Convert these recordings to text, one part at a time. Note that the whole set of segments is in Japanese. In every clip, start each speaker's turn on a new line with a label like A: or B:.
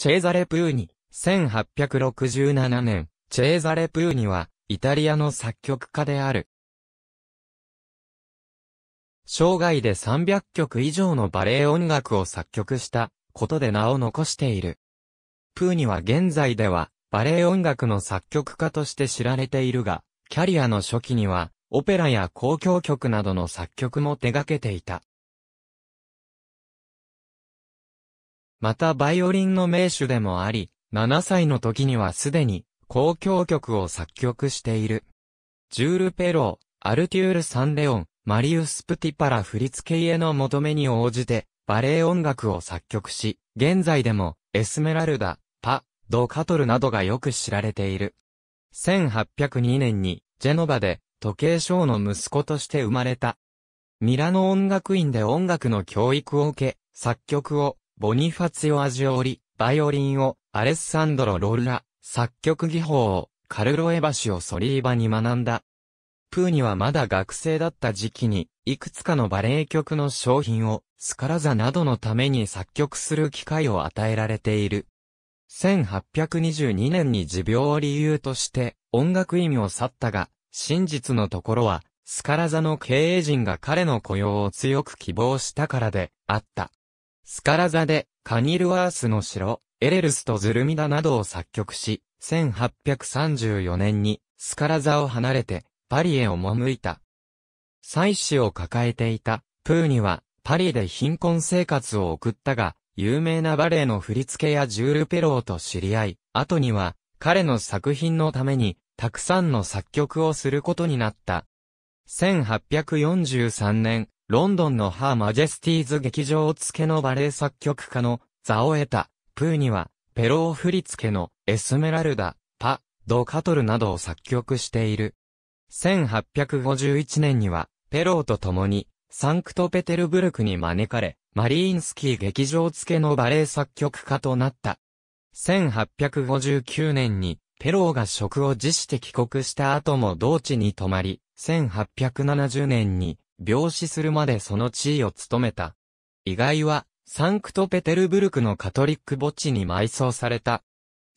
A: チェーザレ・プーニ、1867年、チェーザレ・プーニは、イタリアの作曲家である。生涯で300曲以上のバレエ音楽を作曲したことで名を残している。プーニは現在ではバレエ音楽の作曲家として知られているが、キャリアの初期にはオペラや交響曲などの作曲も手掛けていた。またバイオリンの名手でもあり、7歳の時にはすでに、交響曲を作曲している。ジュール・ペロー、アルテュール・サンレオン、マリウス・プティパラ振付家の求めに応じて、バレエ音楽を作曲し、現在でも、エスメラルダ、パ、ドカトルなどがよく知られている。1802年に、ジェノバで、時計賞の息子として生まれた。ミラノ音楽院で音楽の教育を受け、作曲を、ボニファツィオ・アジオリ、バイオリンを、アレッサンドロ・ローラ、作曲技法を、カルロエバシオ・ソリーバに学んだ。プーニはまだ学生だった時期に、いくつかのバレエ曲の商品を、スカラザなどのために作曲する機会を与えられている。1822年に持病を理由として音楽意味を去ったが、真実のところは、スカラザの経営陣が彼の雇用を強く希望したからであった。スカラザで、カニルワースの城、エレルスとズルミダなどを作曲し、1834年に、スカラザを離れて、パリへ赴いた。妻子を抱えていた、プーニは、パリで貧困生活を送ったが、有名なバレエの振り付けやジュール・ペローと知り合い、後には、彼の作品のために、たくさんの作曲をすることになった。1843年、ロンドンのハー・マジェスティーズ劇場付けのバレエ作曲家のザオエタ、プーには、ペロー振付のエスメラルダ、パ、ドカトルなどを作曲している。1851年には、ペローと共に、サンクトペテルブルクに招かれ、マリーンスキー劇場付けのバレエ作曲家となった。1859年に、ペローが職を辞して帰国した後も同地に泊まり、1870年に病死するまでその地位を務めた。遺骸は、サンクトペテルブルクのカトリック墓地に埋葬された。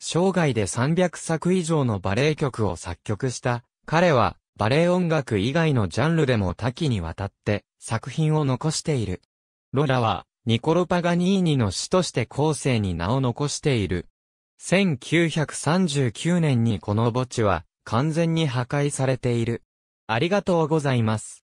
A: 生涯で300作以上のバレエ曲を作曲した、彼は、バレエ音楽以外のジャンルでも多岐にわたって、作品を残している。ロラは、ニコロ・パガニーニの死として後世に名を残している。1939年にこの墓地は、完全に破壊されている。ありがとうございます。